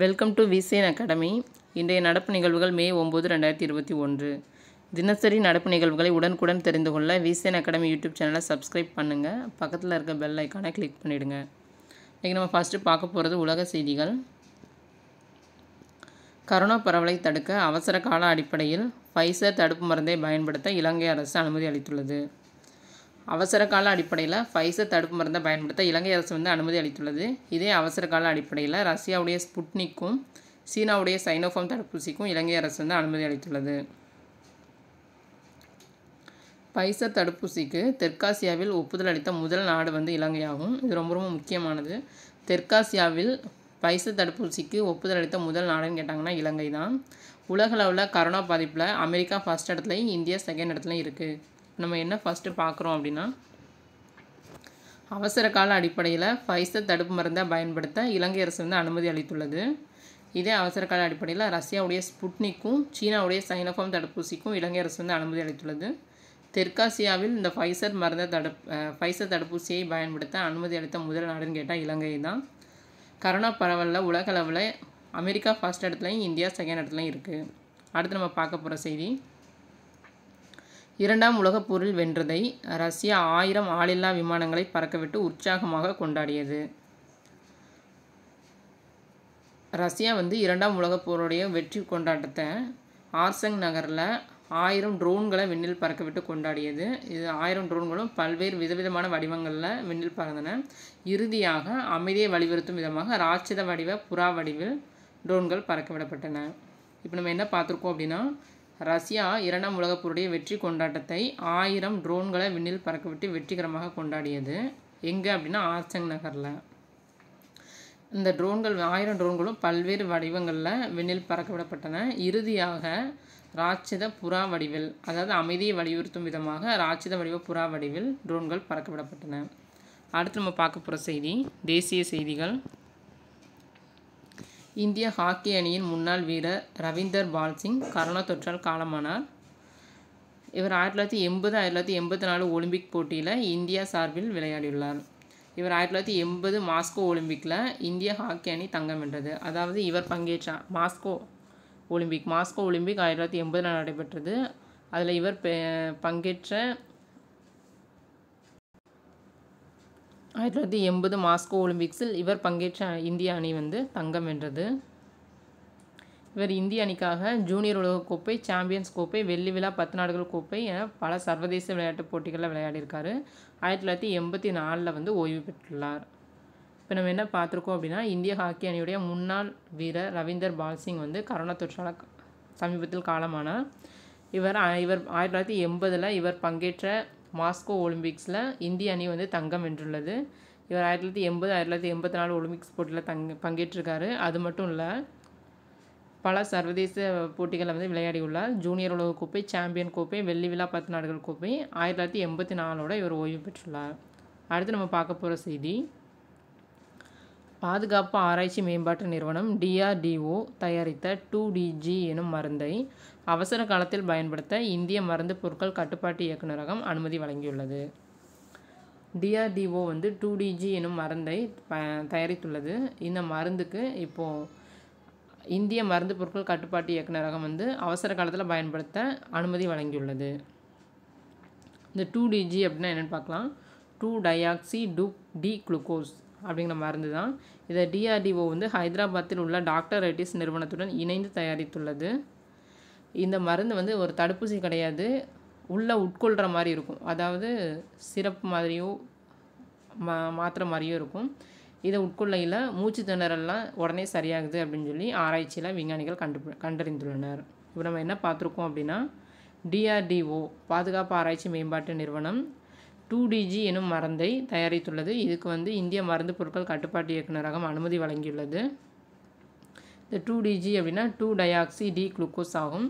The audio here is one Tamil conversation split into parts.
வெல்கம் டு விசேன் அகாடமி இன்றைய நடப்பு நிகழ்வுகள் மே ஒம்பது ரெண்டாயிரத்தி இருபத்தி ஒன்று தினசரி நடப்பு நிகழ்வுகளை உடனுக்குடன் தெரிந்து கொள்ள விசேன் அகாடமி யூடியூப் சேனலை சப்ஸ்கிரைப் பண்ணுங்கள் பக்கத்தில் இருக்க பெல் ஐக்கானை கிளிக் பண்ணிவிடுங்க இன்றைக்கி நம்ம ஃபஸ்ட்டு பார்க்க போகிறது உலக செய்திகள் கரோனா பரவலை தடுக்க அவசர கால அடிப்படையில் ஃபைசர் தடுப்பு மருந்தை பயன்படுத்த இலங்கை அரசு அனுமதி அளித்துள்ளது அவசர கால அடிப்படையில் ஃபைசர் தடுப்பு மருந்தை பயன்படுத்த இலங்கை அரசு வந்து அனுமதி அளித்துள்ளது இதே அவசர கால அடிப்படையில் ரஷ்யாவுடைய ஸ்புட்னிக்கும் சீனாவுடைய சைனோஃபார்ம் தடுப்பூசிக்கும் இலங்கை அரசு வந்து அனுமதி அளித்துள்ளது ஃபைசர் தடுப்பூசிக்கு தெற்காசியாவில் ஒப்புதல் அளித்த முதல் நாடு வந்து இலங்கையாகும் இது ரொம்ப ரொம்ப முக்கியமானது தெற்காசியாவில் ஃபைசர் தடுப்பூசிக்கு ஒப்புதல் அளித்த முதல் நாடுன்னு கேட்டாங்கன்னா இலங்கை தான் உலகளவில் கரோனா பாதிப்பில் அமெரிக்கா ஃபஸ்ட் இடத்துலையும் இந்தியா செகண்ட் இடத்துலையும் இருக்குது நம்ம என்ன ஃபஸ்ட்டு பார்க்குறோம் அப்படின்னா அவசர கால அடிப்படையில் ஃபைசர் தடுப்பு மருந்தை பயன்படுத்த இலங்கை அரசு வந்து அனுமதி அளித்துள்ளது இதே அவசர கால அடிப்படையில் ரஷ்யாவுடைய ஸ்புட்னிக்கும் சீனாவுடைய சைனோஃபார்ம் தடுப்பூசிக்கும் இலங்கை அரசு வந்து அனுமதி அளித்துள்ளது தெற்காசியாவில் இந்த ஃபைசர் மருந்த தடுப் ஃபைசர் தடுப்பூசியை பயன்படுத்த அனுமதி அளித்த முதல் நாடுன்னு கேட்டால் இலங்கை தான் கரோனா பரவலில் உலகளவில் அமெரிக்கா ஃபஸ்ட் இடத்துலையும் இந்தியா செகண்ட் இடத்துலையும் இருக்குது அடுத்து நம்ம பார்க்க போகிற செய்தி இரண்டாம் உலகப் போரில் வென்றதை ரஷ்யா ஆயிரம் ஆளில்லா விமானங்களை பறக்கவிட்டு உற்சாகமாக கொண்டாடியது ரஷ்யா வந்து இரண்டாம் உலகப் போருடைய வெற்றி கொண்டாட்டத்தை ஆர்சங் நகரில் ஆயிரம் ட்ரோன்களை விண்ணில் பறக்கவிட்டு கொண்டாடியது இது ஆயிரம் ட்ரோன்களும் பல்வேறு விதவிதமான வடிவங்களில் விண்ணில் பறந்தன இறுதியாக அமைதியை வலியுறுத்தும் விதமாக ராட்சத வடிவ புறா வடிவில் ட்ரோன்கள் பறக்கவிடப்பட்டன இப்போ நம்ம என்ன பார்த்துருக்கோம் அப்படின்னா ரஷ்யா இரண்டாம் உலகப் போருடைய வெற்றி கொண்டாட்டத்தை ஆயிரம் ட்ரோன்களை விண்ணில் பறக்கவிட்டு வெற்றிகரமாக கொண்டாடியது எங்கே அப்படின்னா ஆர்ச்சங் நகரில் இந்த ட்ரோன்கள் ஆயிரம் ட்ரோன்களும் பல்வேறு வடிவங்களில் விண்ணில் பறக்க விடப்பட்டன இறுதியாக ராட்சத புறா வடிவில் அதாவது அமைதியை வலியுறுத்தும் விதமாக ராட்சத வடிவ புறா வடிவில் ட்ரோன்கள் பறக்க விடப்பட்டன அடுத்து நம்ம பார்க்க போகிற செய்தி தேசிய செய்திகள் இந்திய ஹாக்கி அணியின் முன்னாள் வீரர் ரவீந்தர் பால் சிங் கரோனா தொற்றால் காலமானார் இவர் ஆயிரத்தி தொள்ளாயிரத்தி எண்பது ஆயிரத்தி தொள்ளாயிரத்தி எண்பத்தி நாலு ஒலிம்பிக் போட்டியில் இந்தியா சார்பில் விளையாடியுள்ளார் இவர் ஆயிரத்தி தொள்ளாயிரத்தி எண்பது மாஸ்கோ ஒலிம்பிக்கில் இந்திய ஹாக்கி அணி தங்கம் வென்றது அதாவது இவர் பங்கேற்ற மாஸ்கோ ஒலிம்பிக் மாஸ்கோ ஒலிம்பிக் ஆயிரத்தி தொள்ளாயிரத்தி எண்பதில் நடைபெற்றது அதில் இவர் பங்கேற்ற ஆயிரத்தி தொள்ளாயிரத்தி எண்பது மாஸ்கோ ஒலிம்பிக்ஸில் இவர் பங்கேற்ற இந்திய அணி வந்து தங்கம் வென்றது இவர் இந்திய அணிக்காக ஜூனியர் கோப்பை சாம்பியன்ஸ் கோப்பை வெள்ளி விழா பத்து நாடுகள் கோப்பை என பல சர்வதேச விளையாட்டுப் போட்டிகளில் விளையாடியிருக்காரு ஆயிரத்தி தொள்ளாயிரத்தி எண்பத்தி நாலில் வந்து ஓய்வு பெற்றுள்ளார் இப்போ நம்ம என்ன பார்த்துருக்கோம் அப்படின்னா இந்திய ஹாக்கி அணியுடைய முன்னாள் வீரர் ரவீந்தர் பால்சிங் வந்து கரோனா தொற்றால் சமீபத்தில் காலமானார் இவர் இவர் ஆயிரத்தி தொள்ளாயிரத்தி எண்பதில் இவர் பங்கேற்ற மாஸ்கோ ஒலிம்பிக்ஸில் இந்திய அணி வந்து தங்கம் வென்றுள்ளது இவர் ஆயிரத்தி தொள்ளாயிரத்தி எண்பது ஆயிரத்தி தொள்ளாயிரத்தி எண்பத்தி நாலு ஒலிம்பிக்ஸ் போட்டியில் தங்க பங்கேற்றிருக்காரு அது மட்டும் இல்லை பல சர்வதேச போட்டிகளில் வந்து விளையாடி உள்ளார் ஜூனியர் உலக கோப்பை சாம்பியன் கோப்பை வெள்ளி விழா பத்து நாடுகள் கோப்பை ஆயிரத்தி தொள்ளாயிரத்தி எண்பத்தி நாலோட இவர் ஓய்வு பெற்றுள்ளார் அடுத்து நம்ம பார்க்க போகிற செய்தி பாதுகாப்பு ஆராய்ச்சி மேம்பாட்டு நிறுவனம் டிஆர்டிஓ தயாரித்த டூ டிஜி எனும் மருந்தை அவசர காலத்தில் பயன்படுத்த இந்திய மருந்து பொருட்கள் கட்டுப்பாட்டு இயக்குநரகம் அனுமதி வழங்கியுள்ளது டிஆர்டிஓ வந்து டூ டிஜி எனும் மருந்தை ப தயாரித்துள்ளது இந்த மருந்துக்கு இப்போது இந்திய மருந்து பொருட்கள் கட்டுப்பாட்டு இயக்குநரகம் வந்து அவசர காலத்தில் பயன்படுத்த அனுமதி வழங்கியுள்ளது இந்த டூ டிஜி அப்படின்னா என்னென்னு பார்க்கலாம் two deoxy two D glucose அப்படிங்கிற மருந்து தான் இதை டிஆர்டிஓ வந்து ஹைதராபாத்தில் உள்ள டாக்டர் ரெட்டிஸ் நிறுவனத்துடன் இணைந்து தயாரித்துள்ளது இந்த மருந்து வந்து ஒரு தடுப்பூசி கிடையாது உள்ளே உட்கொள்கிற மாதிரி இருக்கும் அதாவது சிரப் மாதிரியோ மா மாத்திரை மாதிரியோ இருக்கும் இதை உட்கொள்ளையில் மூச்சு திணறல்லாம் உடனே சரியாகுது அப்படின்னு சொல்லி ஆராய்ச்சியில் விஞ்ஞானிகள் கண்டு கண்டறிந்துள்ளனர் இப்போ நம்ம என்ன பார்த்துருக்கோம் அப்படின்னா டிஆர்டிஓ பாதுகாப்பு ஆராய்ச்சி மேம்பாட்டு நிறுவனம் டூ டிஜி எனும் மருந்தை தயாரித்துள்ளது இதுக்கு வந்து இந்திய மருந்து பொருட்கள் கட்டுப்பாட்டு இயக்குநரகம் அனுமதி வழங்கியுள்ளது இந்த டூ டிஜி அப்படின்னா டூ டயாக்சி டி குளுக்கோஸ் ஆகும்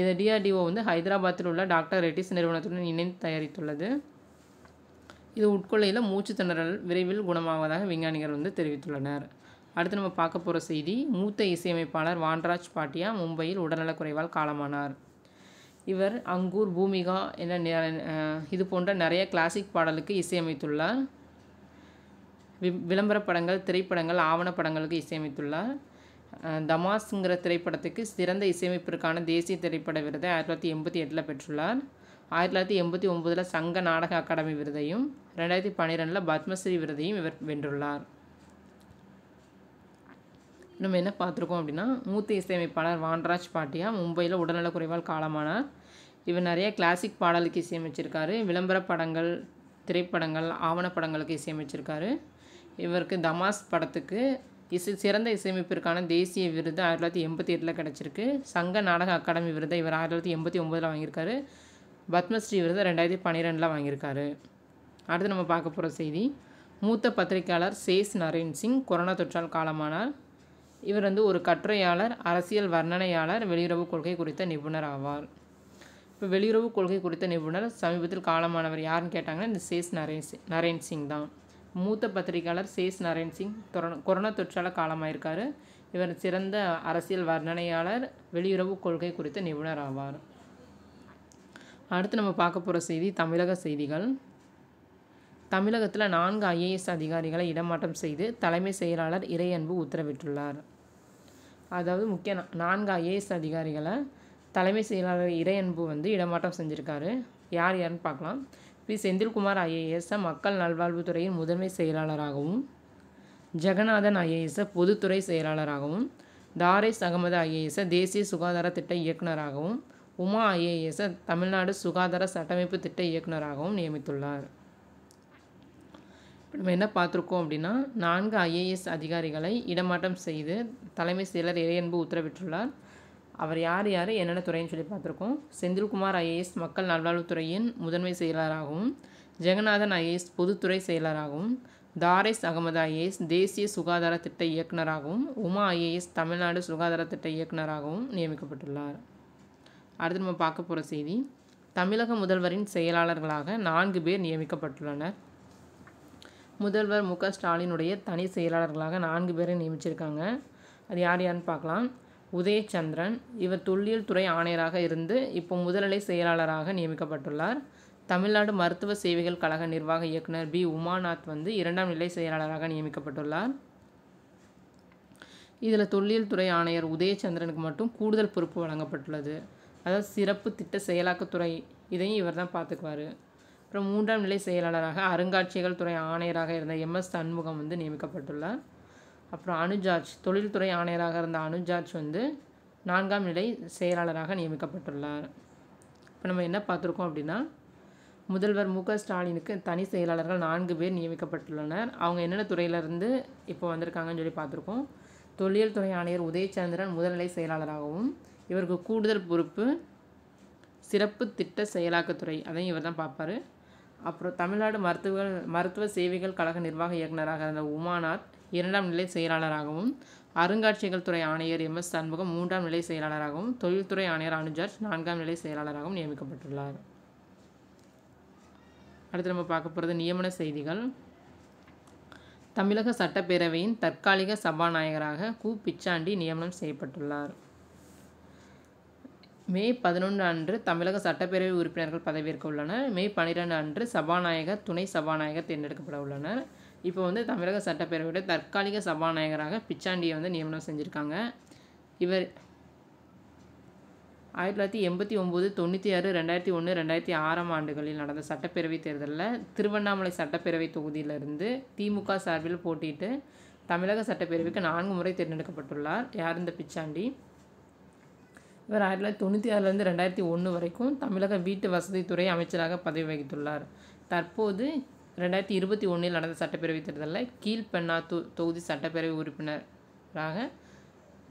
இது டிஆர்டிஓ வந்து ஹைதராபாத்தில் உள்ள டாக்டர் ரெட்டிஸ் நிறுவனத்துடன் இணைந்து தயாரித்துள்ளது இது உட்கொள்ளையில் மூச்சு திணறல் விரைவில் குணமாவதாக விஞ்ஞானிகள் வந்து தெரிவித்துள்ளனர் அடுத்து நம்ம பார்க்க போகிற செய்தி மூத்த இசையமைப்பாளர் வான்ராஜ் பாட்டியா மும்பையில் உடல்நலக்குறைவால் காலமானார் இவர் அங்கூர் பூமிகா என இது போன்ற நிறைய கிளாசிக் பாடலுக்கு இசையமைத்துள்ளார் விளம்பர படங்கள் திரைப்படங்கள் ஆவணப்படங்களுக்கு இசையமைத்துள்ளார் தமாஸ்ங்கிற திரைப்படத்துக்கு சிறந்த இசையமைப்பிற்கான தேசிய திரைப்பட விருதை ஆயிரத்தி தொள்ளாயிரத்தி எண்பத்தி எட்டில் பெற்றுள்ளார் ஆயிரத்தி தொள்ளாயிரத்தி எண்பத்தி ஒம்போதில் சங்க நாடக அகாடமி விருதையும் ரெண்டாயிரத்தி பன்னிரெண்டில் பத்மஸ்ரீ விருதையும் இவர் வென்றுள்ளார் நம்ம என்ன பார்த்துருக்கோம் அப்படின்னா மூத்த இசையமைப்பாளர் வான்ராஜ் பாட்டியா மும்பையில் உடல்நலக் குறைவால் காலமானார் இவர் நிறைய கிளாசிக் பாடலுக்கு இசையமைச்சிருக்காரு விளம்பர படங்கள் திரைப்படங்கள் ஆவணப்படங்களுக்கு இசையமைச்சிருக்காரு இவருக்கு தமாஸ் படத்துக்கு இசை சிறந்த இசையமைப்பிற்கான தேசிய விருது ஆயிரத்தி தொள்ளாயிரத்தி எண்பத்தி எட்டில் கிடச்சிருக்கு சங்க நாடக அகாடமி விருதை இவர் ஆயிரத்தி தொள்ளாயிரத்தி எண்பத்தி ஒம்போதில் வாங்கியிருக்காரு பத்மஸ்ரீ விருது ரெண்டாயிரத்தி பன்னிரெண்டில் வாங்கியிருக்காரு அடுத்து நம்ம பார்க்க போகிற செய்தி மூத்த பத்திரிகையாளர் சேஸ் நரேன் சிங் கொரோனா தொற்றால் காலமானார் இவர் வந்து ஒரு கட்டுரையாளர் அரசியல் வர்ணனையாளர் வெளியுறவு கொள்கை குறித்த நிபுணர் ஆவார் இப்போ வெளியுறவு கொள்கை குறித்த நிபுணர் சமீபத்தில் காலமானவர் யாருன்னு கேட்டாங்கன்னா இந்த சேஸ் நரேன் நரேன் சிங் தான் மூத்த பத்திரிகையாளர் சேஸ் நரேன் சிங் கொரோனா தொற்றால் காலமாயிருக்கார் இவர் சிறந்த அரசியல் வர்ணனையாளர் வெளியுறவு கொள்கை குறித்த நிபுணர் ஆவார் அடுத்து நம்ம பார்க்க போகிற செய்தி தமிழக செய்திகள் தமிழகத்தில் நான்கு ஐஏஎஸ் அதிகாரிகளை இடமாற்றம் செய்து தலைமை செயலாளர் இறையன்பு உத்தரவிட்டுள்ளார் அதாவது முக்கிய நான்கு ஐஏஎஸ் அதிகாரிகளை தலைமை செயலாளர் இறையன்பு வந்து இடமாற்றம் செஞ்சுருக்காரு யார் யாருன்னு பார்க்கலாம் பி செந்தில்குமார் ஐஏஎஸ் மக்கள் நல்வாழ்வுத்துறையின் முதன்மை செயலாளராகவும் ஜெகநாதன் ஐஏஎஸ் பொதுத்துறை செயலாளராகவும் தாரேஸ் அகமது ஐஏஎஸ் தேசிய சுகாதார திட்ட இயக்குநராகவும் உமா ஐஏஎஸ் தமிழ்நாடு சுகாதார சட்டமைப்பு திட்ட இயக்குநராகவும் நியமித்துள்ளார் இப்போ நம்ம என்ன பார்த்துருக்கோம் அப்படின்னா நான்கு ஐஏஎஸ் அதிகாரிகளை இடமாற்றம் செய்து தலைமை செயலர் இறையன்பு உத்தரவிட்டுள்ளார் அவர் யார் யார் என்னென்ன துறைன்னு சொல்லி பார்த்துருக்கோம் செந்தில்குமார் ஐஏஎஸ் மக்கள் நல்வாழ்வுத்துறையின் முதன்மை செயலராகவும் ஜெகநாதன் ஐஏஎஸ் பொதுத்துறை செயலராகவும் தாரேஸ் அகமது ஐஏஎஸ் தேசிய சுகாதார திட்ட இயக்குநராகவும் உமா ஐஏஎஸ் தமிழ்நாடு சுகாதார திட்ட இயக்குநராகவும் நியமிக்கப்பட்டுள்ளார் அடுத்து நம்ம பார்க்க போகிற செய்தி தமிழக முதல்வரின் செயலாளர்களாக நான்கு பேர் நியமிக்கப்பட்டுள்ளனர் முதல்வர் மு க ஸ்டாலினுடைய தனி செயலாளர்களாக நான்கு பேரை நியமிச்சிருக்காங்க அது யார் யாருன்னு பார்க்கலாம் உதயச்சந்திரன் இவர் தொல்லியல் துறை ஆணையராக இருந்து இப்போ முதல்நிலை செயலாளராக நியமிக்கப்பட்டுள்ளார் தமிழ்நாடு மருத்துவ சேவைகள் கழக நிர்வாக இயக்குனர் பி உமாநாத் வந்து இரண்டாம் நிலை செயலாளராக நியமிக்கப்பட்டுள்ளார் இதில் தொல்லியல் துறை ஆணையர் உதயச்சந்திரனுக்கு மட்டும் கூடுதல் பொறுப்பு வழங்கப்பட்டுள்ளது அதாவது சிறப்பு திட்ட செயலாக்கத்துறை இதையும் இவர் தான் பார்த்துக்குவார் அப்புறம் மூன்றாம் நிலை செயலாளராக அருங்காட்சியகல் துறை ஆணையராக இருந்த எம் எஸ் சண்முகம் வந்து நியமிக்கப்பட்டுள்ளார் அப்புறம் அனுஜாஜ் தொழில்துறை ஆணையராக இருந்த அனுஜாஜ் வந்து நான்காம் நிலை செயலாளராக நியமிக்கப்பட்டுள்ளார் இப்போ நம்ம என்ன பார்த்துருக்கோம் அப்படின்னா முதல்வர் மு ஸ்டாலினுக்கு தனி செயலாளர்கள் நான்கு பேர் நியமிக்கப்பட்டுள்ளனர் அவங்க என்னென்ன துறையிலேருந்து இப்போ வந்திருக்காங்கன்னு சொல்லி பார்த்துருக்கோம் தொழில் துறை ஆணையர் உதயச்சந்திரன் முதல்நிலை செயலாளராகவும் இவருக்கு கூடுதல் பொறுப்பு சிறப்பு திட்ட செயலாக்கத்துறை அதையும் இவர் தான் பார்ப்பார் அப்புறம் தமிழ்நாடு மருத்துவ மருத்துவ சேவைகள் கழக நிர்வாக இயக்குநராக இருந்த உமாநாத் இரண்டாம் நிலை செயலாளராகவும் அருங்காட்சியகல் துறை ஆணையர் எம் எஸ் சண்முகம் மூன்றாம் நிலை செயலாளராகவும் தொழில்துறை ஆணையர் அனுஜார்ஜ் நான்காம் நிலை செயலாளராகவும் நியமிக்கப்பட்டுள்ளார் அடுத்து நம்ம பார்க்க போகிறது நியமன செய்திகள் தமிழக சட்டப்பேரவையின் தற்காலிக சபாநாயகராக கு பிச்சாண்டி நியமனம் செய்யப்பட்டுள்ளார் மே பதினொன்று அன்று தமிழக சட்டப்பேரவை உறுப்பினர்கள் பதவியேற்க உள்ளனர் மே பன்னிரெண்டு அன்று சபாநாயகர் துணை சபாநாயகர் தேர்ந்தெடுக்கப்பட உள்ளனர் இப்போ வந்து தமிழக சட்டப்பேரவையோட தற்காலிக சபாநாயகராக பிச்சாண்டியை வந்து நியமனம் செஞ்சுருக்காங்க இவர் ஆயிரத்தி தொள்ளாயிரத்தி எண்பத்தி ஒம்பது தொண்ணூற்றி ஆறு ரெண்டாயிரத்தி ஒன்று ரெண்டாயிரத்தி ஆறாம் ஆண்டுகளில் நடந்த சட்டப்பேரவைத் தேர்தலில் திருவண்ணாமலை சட்டப்பேரவை தொகுதியிலிருந்து திமுக சார்பில் போட்டியிட்டு தமிழக சட்டப்பேரவைக்கு நான்கு முறை தேர்ந்தெடுக்கப்பட்டுள்ளார் யார் இந்த பிச்சாண்டி இவர் ஆயிரத்தி தொள்ளாயிரத்தி தொண்ணூற்றி ஆறுலேருந்து ரெண்டாயிரத்தி ஒன்று வரைக்கும் தமிழக வீட்டு வசதித்துறை அமைச்சராக பதவி வகித்துள்ளார் தற்போது ரெண்டாயிரத்தி இருபத்தி ஒன்றில் நடந்த சட்டப்பேரவை தேர்தலில் கீழ்பெண்ணா தொ தொகுதி சட்டப்பேரவை உறுப்பினராக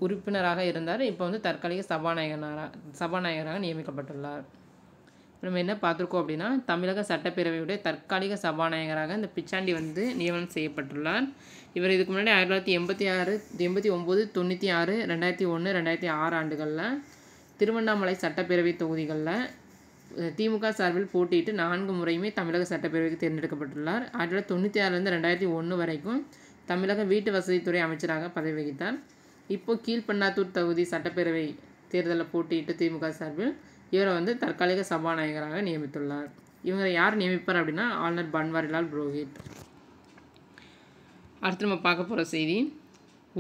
உறுப்பினராக இருந்தார் இப்போ வந்து தற்காலிக சபாநாயகனாக சபாநாயகராக நியமிக்கப்பட்டுள்ளார் நம்ம என்ன பார்த்துருக்கோம் அப்படின்னா தமிழக சட்டப்பேரவையுடைய தற்காலிக சபாநாயகராக இந்த பிச்சாண்டி வந்து நியமனம் செய்யப்பட்டுள்ளார் இவர் இதுக்கு முன்னாடி ஆயிரத்தி தொள்ளாயிரத்தி எண்பத்தி ஆறு எண்பத்தி ஒம்பது தொண்ணூற்றி ஆறு ரெண்டாயிரத்தி ஒன்று ரெண்டாயிரத்தி ஆறு ஆண்டுகளில் திருவண்ணாமலை சட்டப்பேரவை தொகுதிகளில் திமுக சார்பில் போட்டியிட்டு நான்கு முறையுமே தமிழக சட்டப்பேரவைக்கு தேர்ந்தெடுக்கப்பட்டுள்ளார் ஆயிரத்தி தொள்ளாயிரத்தி தொண்ணூற்றி ஆறுலேருந்து ரெண்டாயிரத்தி ஒன்று வரைக்கும் தமிழக வீட்டு வசதித்துறை அமைச்சராக பதவி வகித்தார் இப்போ கீழ்பண்ணாத்தூர் தொகுதி சட்டப்பேரவை தேர்தலில் போட்டியிட்டு திமுக சார்பில் இவரை வந்து தற்காலிக சபாநாயகராக நியமித்துள்ளார் இவங்களை யார் நியமிப்பார் அப்படின்னா ஆளுநர் பன்வாரிலால் புரோஹித் அடுத்து நம்ம பார்க்க போகிற செய்தி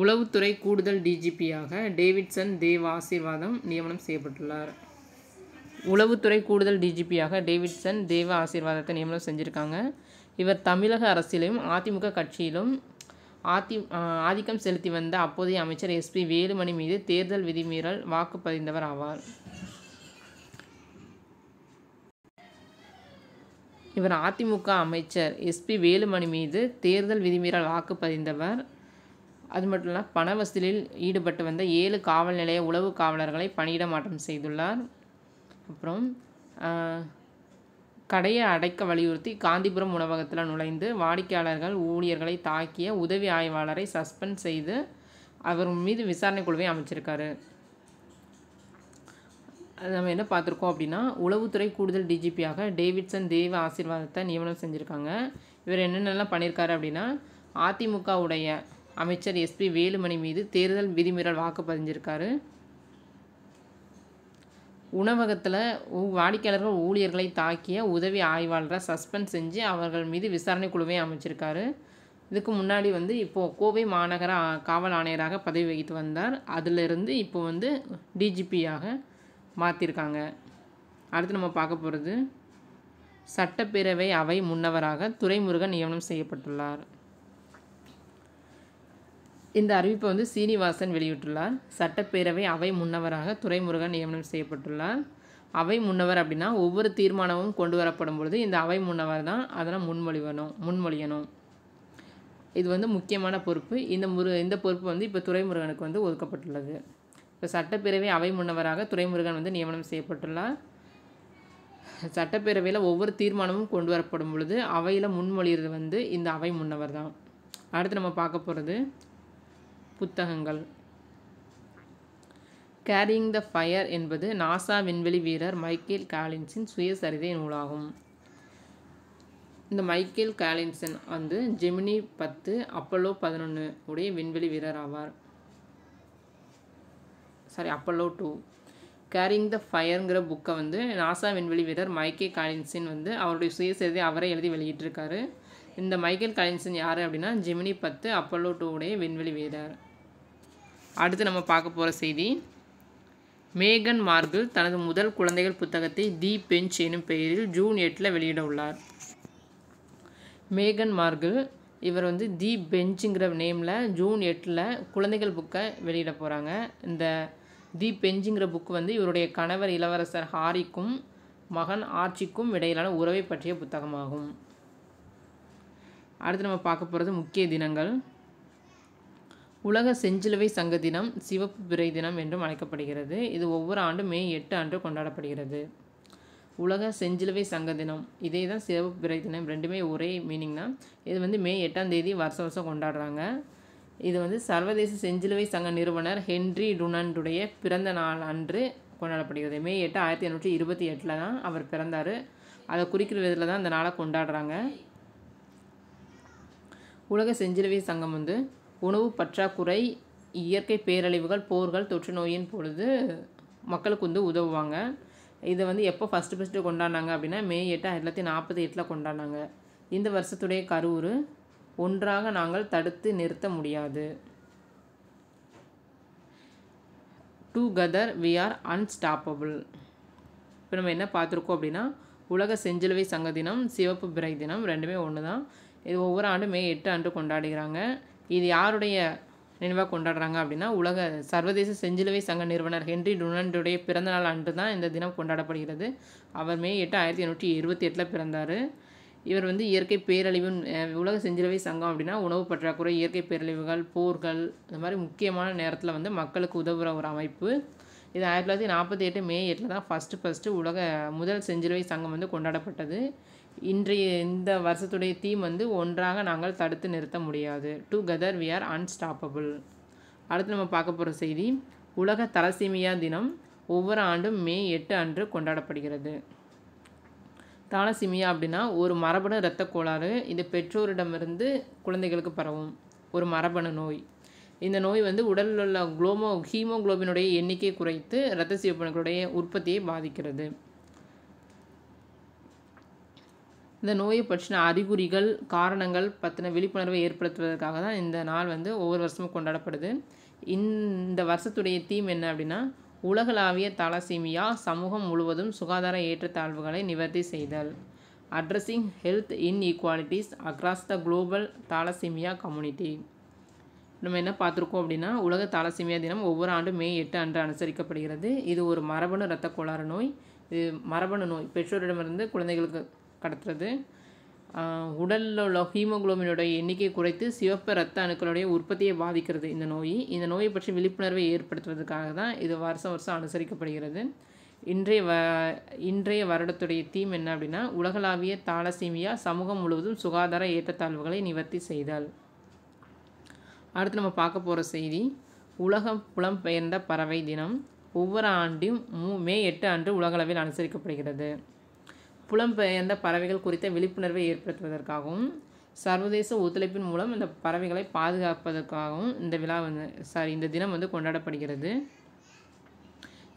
உளவுத்துறை கூடுதல் டிஜிபியாக டேவிட்சன் தேவ் ஆசீர்வாதம் நியமனம் செய்யப்பட்டுள்ளார் உளவுத்துறை கூடுதல் டிஜிபியாக டேவிட்சன் தேவ ஆசீர்வாதத்தை நியமனம் செஞ்சுருக்காங்க இவர் தமிழக அரசியலையும் அதிமுக கட்சியிலும் ஆதி ஆதிக்கம் செலுத்தி வந்த அப்போதைய அமைச்சர் எஸ்பி வேலுமணி மீது தேர்தல் விதிமீறல் வாக்குப்பதிந்தவர் ஆவார் இவர் அதிமுக அமைச்சர் எஸ்பி வேலுமணி மீது தேர்தல் விதிமீறல் வாக்குப்பதிந்தவர் அது மட்டும் இல்லாமல் வசூலில் ஈடுபட்டு வந்த ஏழு காவல் நிலைய உளவு காவலர்களை பணியிட மாற்றம் செய்துள்ளார் அப்புறம் கடையை அடைக்க வலியுறுத்தி காந்திபுரம் உணவகத்தில் நுழைந்து வாடிக்கையாளர்கள் ஊழியர்களை தாக்கிய உதவி ஆய்வாளரை சஸ்பெண்ட் செய்து அவர் மீது விசாரணை குழுவை அமைச்சிருக்காரு நம்ம என்ன பார்த்துருக்கோம் அப்படின்னா உளவுத்துறை கூடுதல் டிஜிபியாக டேவிட்சன் தேவ ஆசீர்வாதத்தை நியமனம் செஞ்சுருக்காங்க இவர் என்னென்னலாம் பண்ணியிருக்காரு அப்படின்னா அதிமுகவுடைய அமைச்சர் எஸ்பி வேலுமணி மீது தேர்தல் விதிமீறல் வாக்கு பதிஞ்சிருக்காரு உணவகத்தில் வாடிக்கையாளர்கள் ஊழியர்களை தாக்கிய உதவி ஆய்வாளரை சஸ்பெண்ட் செஞ்சு அவர்கள் மீது விசாரணை குழுவை அமைச்சிருக்காரு இதுக்கு முன்னாடி வந்து இப்போது கோவை மாநகர காவல் ஆணையராக பதவி வகித்து வந்தார் அதிலிருந்து இப்போ வந்து டிஜிபியாக மாற்றிருக்காங்க அடுத்து நம்ம பார்க்க போகிறது சட்டப்பேரவை அவை முன்னவராக துரைமுருகன் நியமனம் செய்யப்பட்டுள்ளார் இந்த அறிவிப்பை வந்து சீனிவாசன் வெளியிட்டுள்ளார் சட்டப்பேரவை அவை முன்னவராக துறைமுருகன் நியமனம் செய்யப்பட்டுள்ளார் அவை முன்னவர் அப்படின்னா ஒவ்வொரு தீர்மானமும் கொண்டு வரப்படும் பொழுது இந்த அவை முன்னவர் தான் அதெல்லாம் முன்மொழிவனும் முன்மொழியணும் இது வந்து முக்கியமான பொறுப்பு இந்த முரு இந்த பொறுப்பு வந்து இப்போ துறைமுருகனுக்கு வந்து ஒதுக்கப்பட்டுள்ளது இப்போ சட்டப்பேரவை அவை முன்னவராக துறைமுருகன் வந்து நியமனம் செய்யப்பட்டுள்ளார் சட்டப்பேரவையில் ஒவ்வொரு தீர்மானமும் கொண்டு வரப்படும் பொழுது அவையில் முன்மொழிகிறது வந்து இந்த அவை முன்னவர் தான் அடுத்து நம்ம பார்க்க போகிறது புத்தகங்கள் கேரிங் த ஃபயர் என்பது நாசா விண்வெளி வீரர் மைக்கேல் காலின்ஸின் சுயசரிதை நூலாகும் இந்த மைக்கேல் காலின்சன் வந்து ஜெமினி பத்து அப்பல்லோ பதினொன்று உடைய விண்வெளி வீரர் ஆவார் sorry Apollo two carrying the ஃபயருங்கிற புக்கை வந்து நாசா விண்வெளி வீரர் மைக்கேல் காலின்சன் வந்து அவருடைய சுயசரிதை அவரே எழுதி வெளியிட்டிருக்காரு இந்த மைக்கேல் காலின்சன் யார் அப்படின்னா ஜெமினி பத்து அப்பல்லோ டூ உடைய விண்வெளி வீரர் அடுத்து நம்ம பார்க்க போகிற செய்தி மேகன் மார்கிள் தனது முதல் குழந்தைகள் புத்தகத்தை தி பெஞ்ச் எனும் பெயரில் ஜூன் எட்டில் வெளியிட உள்ளார் மேகன் மார்கிள் இவர் வந்து தி பெஞ்சுங்கிற நேமில் ஜூன் எட்டில் குழந்தைகள் புக்கை வெளியிட போகிறாங்க இந்த தி பெஞ்சுங்கிற புக் வந்து இவருடைய கணவர் இளவரசர் ஹாரிக்கும் மகன் ஆட்சிக்கும் இடையிலான உறவை பற்றிய புத்தகமாகும் அடுத்து நம்ம பார்க்க போகிறது முக்கிய தினங்கள் உலக செஞ்சிலுவை சங்க தினம் சிவப்பு பிறை தினம் என்றும் அழைக்கப்படுகிறது இது ஒவ்வொரு ஆண்டும் மே எட்டு அன்று கொண்டாடப்படுகிறது உலக செஞ்சிலுவை சங்க தினம் இதே தான் சிவப்பு பிறை தினம் ரெண்டுமே ஒரே மீனிங் தான் இது வந்து மே எட்டாம் தேதி வருஷம் வருஷம் கொண்டாடுறாங்க இது வந்து சர்வதேச செஞ்சிலுவை சங்க நிறுவனர் ஹென்றி டுனண்டுடைய பிறந்த நாள் அன்று கொண்டாடப்படுகிறது மே எட்டு ஆயிரத்தி எண்ணூற்றி இருபத்தி எட்டில் தான் அவர் பிறந்தார் அதை குறிக்கிற விதத்தில் தான் அந்த நாளை கொண்டாடுறாங்க உலக செஞ்சிலுவை சங்கம் வந்து உணவு பற்றாக்குறை இயற்கை பேரழிவுகள் போர்கள் தொற்று நோயின் பொழுது மக்களுக்கு வந்து உதவுவாங்க இதை வந்து எப்போ ஃபஸ்ட்டு ஃபஸ்ட்டு கொண்டாடினாங்க அப்படின்னா மே எட்டு ஆயிரத்தி தொள்ளாயிரத்தி நாற்பத்தி எட்டில் கொண்டாடினாங்க இந்த வருஷத்துடைய கரூர் ஒன்றாக நாங்கள் தடுத்து நிறுத்த முடியாது டூகெதர் வி ஆர் அன்ஸ்டாப்பபிள் இப்போ நம்ம என்ன பார்த்துருக்கோம் அப்படின்னா உலக செஞ்சிலுவை சங்க தினம் சிவப்பு பிறை தினம் ரெண்டுமே ஒன்று தான் இது ஒவ்வொரு ஆண்டும் மே எட்டு ஆண்டு கொண்டாடுகிறாங்க இது யாருடைய நினைவாக கொண்டாடுறாங்க அப்படின்னா உலக சர்வதேச செஞ்சிலுவை சங்க நிறுவனர் ஹென்றி டொனால்டுடைய பிறந்த நாள் அன்று தான் இந்த தினம் கொண்டாடப்படுகிறது அவர் மே எட்டு ஆயிரத்தி எண்ணூற்றி இருபத்தி எட்டில் பிறந்தார் இவர் வந்து இயற்கை பேரழிவு உலக செஞ்சிலுவை சங்கம் அப்படின்னா உணவு பற்றாக்குறை இயற்கை பேரழிவுகள் போர்கள் இந்த மாதிரி முக்கியமான நேரத்தில் வந்து மக்களுக்கு உதவுகிற ஒரு அமைப்பு இது ஆயிரத்தி தொள்ளாயிரத்தி நாற்பத்தி எட்டு மே எட்டில் தான் ஃபஸ்ட்டு ஃபஸ்ட்டு உலக முதல் செஞ்சிலுவை சங்கம் வந்து கொண்டாடப்பட்டது இன்றைய இந்த வருஷத்துடைய தீம் வந்து ஒன்றாக நாங்கள் தடுத்து நிறுத்த முடியாது டுகெதர் வி ஆர் அன்ஸ்டாப்பபிள் அடுத்து நம்ம பார்க்க போகிற செய்தி உலக தலசீமியா தினம் ஒவ்வொரு ஆண்டும் மே எட்டு அன்று கொண்டாடப்படுகிறது தாலசிமியா அப்படின்னா ஒரு மரபணு இரத்த கோளாறு இது பெற்றோரிடமிருந்து குழந்தைகளுக்கு பரவும் ஒரு மரபணு நோய் இந்த நோய் வந்து உடலில் உள்ள குளோமோ ஹீமோக்ளோபினுடைய எண்ணிக்கையை குறைத்து இரத்த சிவப்பணுக்களுடைய உற்பத்தியை பாதிக்கிறது இந்த நோயை பற்றின அறிகுறிகள் காரணங்கள் பற்றின விழிப்புணர்வை ஏற்படுத்துவதற்காக தான் இந்த நாள் வந்து ஒவ்வொரு வருஷமும் கொண்டாடப்படுது இந்த வருஷத்துடைய தீம் என்ன அப்படின்னா உலகளாவிய தலசீமியா சமூகம் முழுவதும் சுகாதார ஏற்றத்தாழ்வுகளை நிவர்த்தி செய்தல் addressing health inequalities across the global thalassaemia community நம்ம என்ன பார்த்துருக்கோம் அப்படின்னா உலக தாலசீமியா தினம் ஒவ்வொரு ஆண்டும் மே எட்டு அன்று அனுசரிக்கப்படுகிறது இது ஒரு மரபணு இரத்த கோளாறு நோய் இது மரபணு நோய் பெற்றோரிடமிருந்து குழந்தைகளுக்கு கடத்துறது உடலில் உள்ள ஹீமோகுளோபினோட எண்ணிக்கை குறைத்து சிவப்பு ரத்த அணுக்களுடைய உற்பத்தியை பாதிக்கிறது இந்த நோய் இந்த நோயை பற்றி விழிப்புணர்வை ஏற்படுத்துவதற்காக தான் இது வருஷம் வருஷம் அனுசரிக்கப்படுகிறது இன்றைய வ இன்றைய வருடத்துடைய தீம் என்ன அப்படின்னா உலகளாவிய தாலசீமியா சமூகம் முழுவதும் சுகாதார ஏற்றத்தாழ்வுகளை நிவர்த்தி செய்தால் அடுத்து நம்ம பார்க்க போகிற செய்தி உலக புலம்பெயர்ந்த பறவை தினம் ஒவ்வொரு ஆண்டும் மூ மே எட்டு அன்று உலகளவில் அனுசரிக்கப்படுகிறது புலம்பெயர்ந்த பறவைகள் குறித்த விழிப்புணர்வை ஏற்படுத்துவதற்காகவும் சர்வதேச ஒத்துழைப்பின் மூலம் இந்த பறவைகளை பாதுகாப்பதற்காகவும் இந்த விழா வந்து சாரி இந்த தினம் வந்து கொண்டாடப்படுகிறது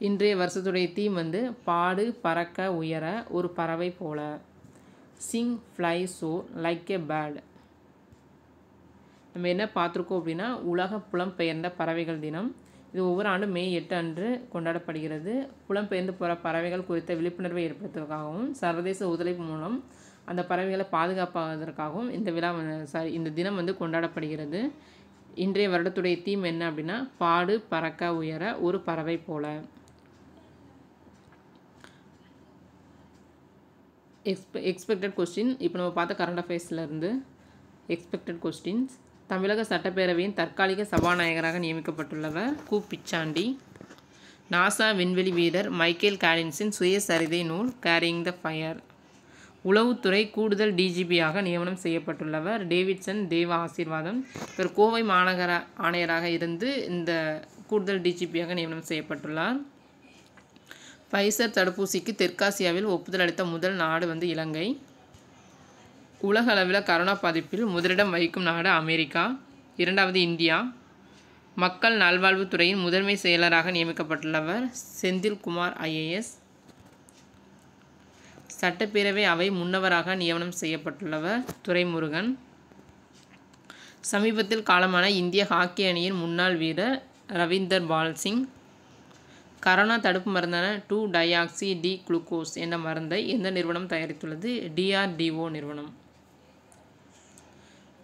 இன்றைய வருஷத்துடைய தீம் வந்து பாடு பறக்க உயர ஒரு பறவை போல sing fly soar like a bird நம்ம என்ன பார்த்துருக்கோம் அப்படின்னா உலக புலம்பெயர்ந்த பறவைகள் தினம் இது ஒவ்வொரு ஆண்டும் மே எட்டு அன்று கொண்டாடப்படுகிறது புலம்பெயர்ந்து போகிற பறவைகள் குறித்த விழிப்புணர்வை ஏற்படுத்துவதற்காகவும் சர்வதேச ஒத்துழைப்பு மூலம் அந்த பறவைகளை பாதுகாப்பாவதற்காகவும் இந்த விழா சாரி இந்த தினம் வந்து கொண்டாடப்படுகிறது இன்றைய வருடத்துடைய தீம் என்ன அப்படின்னா பாடு பறக்க உயர ஒரு பறவை போல எக்ஸ்பெ எக்ஸ்பெக்டட் கொஸ்டின் இப்போ நம்ம பார்த்த கரண்ட் அஃபேர்ஸ்லேருந்து எக்ஸ்பெக்டட் கொஸ்டின்ஸ் தமிழக சட்டப்பேரவையின் தற்காலிக சபாநாயகராக நியமிக்கப்பட்டுள்ளவர் கு பிச்சாண்டி நாசா விண்வெளி வீரர் மைக்கேல் காலின்ஸின் சுயசரிதை நூல் கேரிங் த ஃபயர் உளவுத்துறை கூடுதல் டிஜிபியாக நியமனம் செய்யப்பட்டுள்ளவர் டேவிட்சன் தேவ ஆசீர்வாதம் இவர் கோவை மாநகர ஆணையராக இருந்து இந்த கூடுதல் டிஜிபியாக நியமனம் செய்யப்பட்டுள்ளார் ஃபைசர் தடுப்பூசிக்கு தெற்காசியாவில் ஒப்புதல் அளித்த முதல் நாடு வந்து இலங்கை உலக அளவில் கரோனா பாதிப்பில் முதலிடம் வகிக்கும் நாடு அமெரிக்கா இரண்டாவது இந்தியா மக்கள் நல்வாழ்வுத்துறையின் முதன்மை செயலராக நியமிக்கப்பட்டுள்ளவர் செந்தில்குமார் ஐஏஎஸ் சட்டப்பேரவை அவை முன்னவராக நியமனம் செய்யப்பட்டுள்ளவர் துரைமுருகன் சமீபத்தில் காலமான இந்திய ஹாக்கி அணியின் முன்னாள் வீரர் ரவீந்தர் பால் சிங் கரோனா தடுப்பு மருந்தான டூ டயாக்சி டி குளுக்கோஸ் என்ற மருந்தை எந்த நிறுவனம் தயாரித்துள்ளது டிஆர்டிஓ நிறுவனம்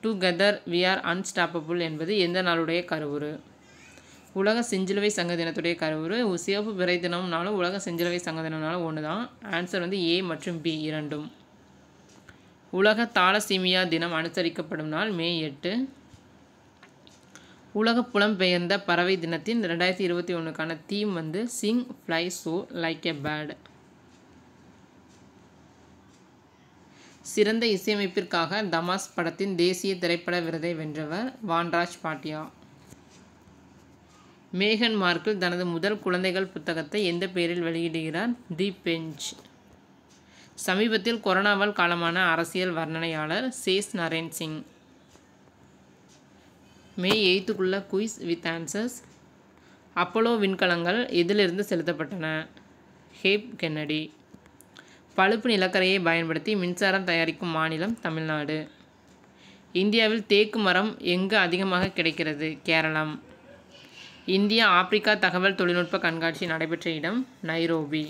டுகெதர் வி ஆர் அன்ஸ்டாப்பபுள் என்பது எந்த நாளுடைய கருவுறு உலக செஞ்சிலுவை சங்க தினத்துடைய கருவுறு சிவப்பு பிறை தினம்னாலும் உலக செஞ்சிலுவை சங்க தினம்னாலும் ஒன்று தான் ஆன்சர் வந்து ஏ மற்றும் பி இரண்டும் உலக தாலசீமியா தினம் அனுசரிக்கப்படும் நாள் மே எட்டு உலக புலம்பெயர்ந்த பறவை தினத்தின் ரெண்டாயிரத்தி இருபத்தி ஒன்றுக்கான தீம் வந்து sing fly soar like a bird சிறந்த இசையமைப்பிற்காக தமாஸ் படத்தின் தேசிய திரைப்பட விருதை வென்றவர் வான்ராஜ் பாட்டியா மேகன் மார்க்கில் தனது முதல் குழந்தைகள் புத்தகத்தை எந்த பெயரில் வெளியிடுகிறார் தி பெஞ்ச் சமீபத்தில் கொரோனாவால் காலமான அரசியல் வர்ணனையாளர் சேஸ் நரேன் சிங் மே எய்த்துக்குள்ள குயிஸ் வித் ஆன்சர்ஸ் அப்போலோ விண்கலங்கள் எதிலிருந்து செலுத்தப்பட்டன ஹேப் கென்னடி பழுப்பு நிலக்கரையை பயன்படுத்தி மின்சாரம் தயாரிக்கும் மாநிலம் தமிழ்நாடு இந்தியாவில் தேக்கு மரம் எங்கு அதிகமாக கிடைக்கிறது கேரளம் இந்தியா ஆப்பிரிக்கா தகவல் தொழில்நுட்ப கண்காட்சி நடைபெற்ற இடம் நைரோபி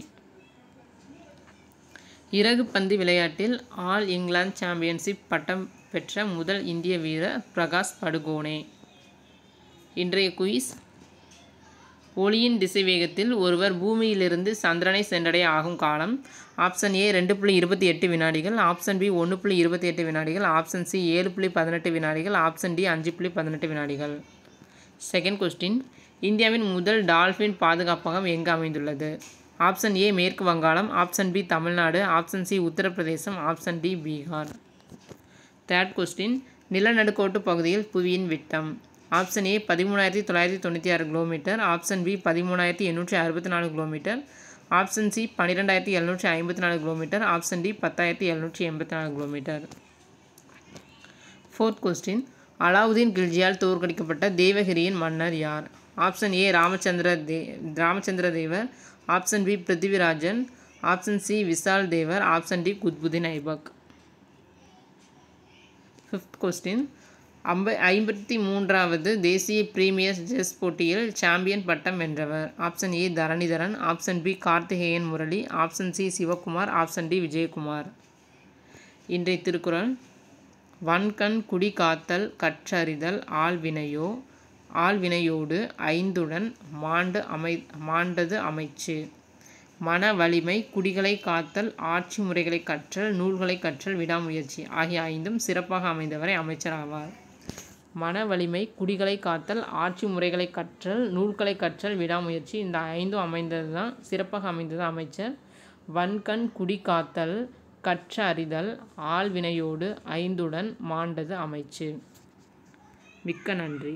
இறகு பந்து விளையாட்டில் ஆல் இங்கிலாந்து சாம்பியன்ஷிப் பட்டம் பெற்ற முதல் இந்திய வீரர் பிரகாஷ் படுகோனே இன்றைய குயிஸ் ஒளியின் திசைவேகத்தில் ஒருவர் பூமியிலிருந்து சந்திரனை சென்றடைய ஆகும் காலம் ஆப்ஷன் ஏ ரெண்டு புள்ளி இருபத்தி எட்டு வினாடிகள் ஆப்ஷன் பி ஒன்று புள்ளி இருபத்தி எட்டு வினாடிகள் ஆப்ஷன் சி ஏழு புள்ளி பதினெட்டு வினாடிகள் ஆப்ஷன் டி அஞ்சு புள்ளி பதினெட்டு வினாடிகள் செகண்ட் கொஸ்டின் இந்தியாவின் முதல் டால்ஃபின் பாதுகாப்பகம் எங்கு அமைந்துள்ளது ஆப்ஷன் ஏ மேற்கு Bengal option B Tamil Nadu option C Uttar Pradesh option D Bihar third question நிலநடுக்கோட்டு பகுதியில் புவியின் விட்டம் ஆப்ஷன் ஏ பதிமூணாயிரத்தி தொள்ளாயிரத்தி தொண்ணூற்றி ஆறு கிலோமீட்டர் ஆப்ஷன் பி பதிமூணாயிரத்தி எண்ணூற்றி அறுபத்தி நாலு கிலோமீட்டர் ஆப்ஷன் சி பன்னிரெண்டாயிரத்தி எழுநூற்றி ஐம்பத்தி நாலு கிலோமீட்டர் ஆப்ஷன் டி பத்தாயிரத்தி எழுநூற்றி எண்பத்தி நாலு கிலோமீட்டர் ஃபோர்த் கொஸ்டின் அலாவுதீன் கில்ஜியால் தோற்கடிக்கப்பட்ட தேவகிரியின் மன்னர் யார் ஆப்ஷன் ஏ ராமச்சந்திர தே Ramachandra Devar option B Prithvirajan option C Vishal Devar option D Qutbuddin Aibak fifth question ஐம்ப ஐம்பத்தி மூன்றாவது தேசிய பிரீமியர் செஸ் போட்டியில் சாம்பியன் பட்டம் வென்றவர் option A Dharanidharan option B Karthikeyan Murali option C Sivakumar option D Vijayakumar இன்றைய திருக்குறள் வன்கண் குடி காத்தல் கற்றறிதல் ஆள்வினையோ ஆள்வினையோடு ஐந்துடன் மாண்டு அமை மாண்டது அமைச்சு மன வலிமை குடிகளை காத்தல் ஆட்சி முறைகளை கற்றல் நூல்களை கற்றல் விடாமுயற்சி ஆகிய ஐந்தும் சிறப்பாக அமைந்தவரை அமைச்சராவார் மன வலிமை குடிகளை காத்தல் ஆட்சி முறைகளை கற்றல் நூல்களை கற்றல் விடாமுயற்சி இந்த ஐந்தும் அமைந்தது தான் சிறப்பாக அமைந்தது அமைச்சர் வன்கண் குடி காத்தல் கற்ற அறிதல் ஆள்வினையோடு ஐந்துடன் மாண்டது அமைச்சு மிக்க நன்றி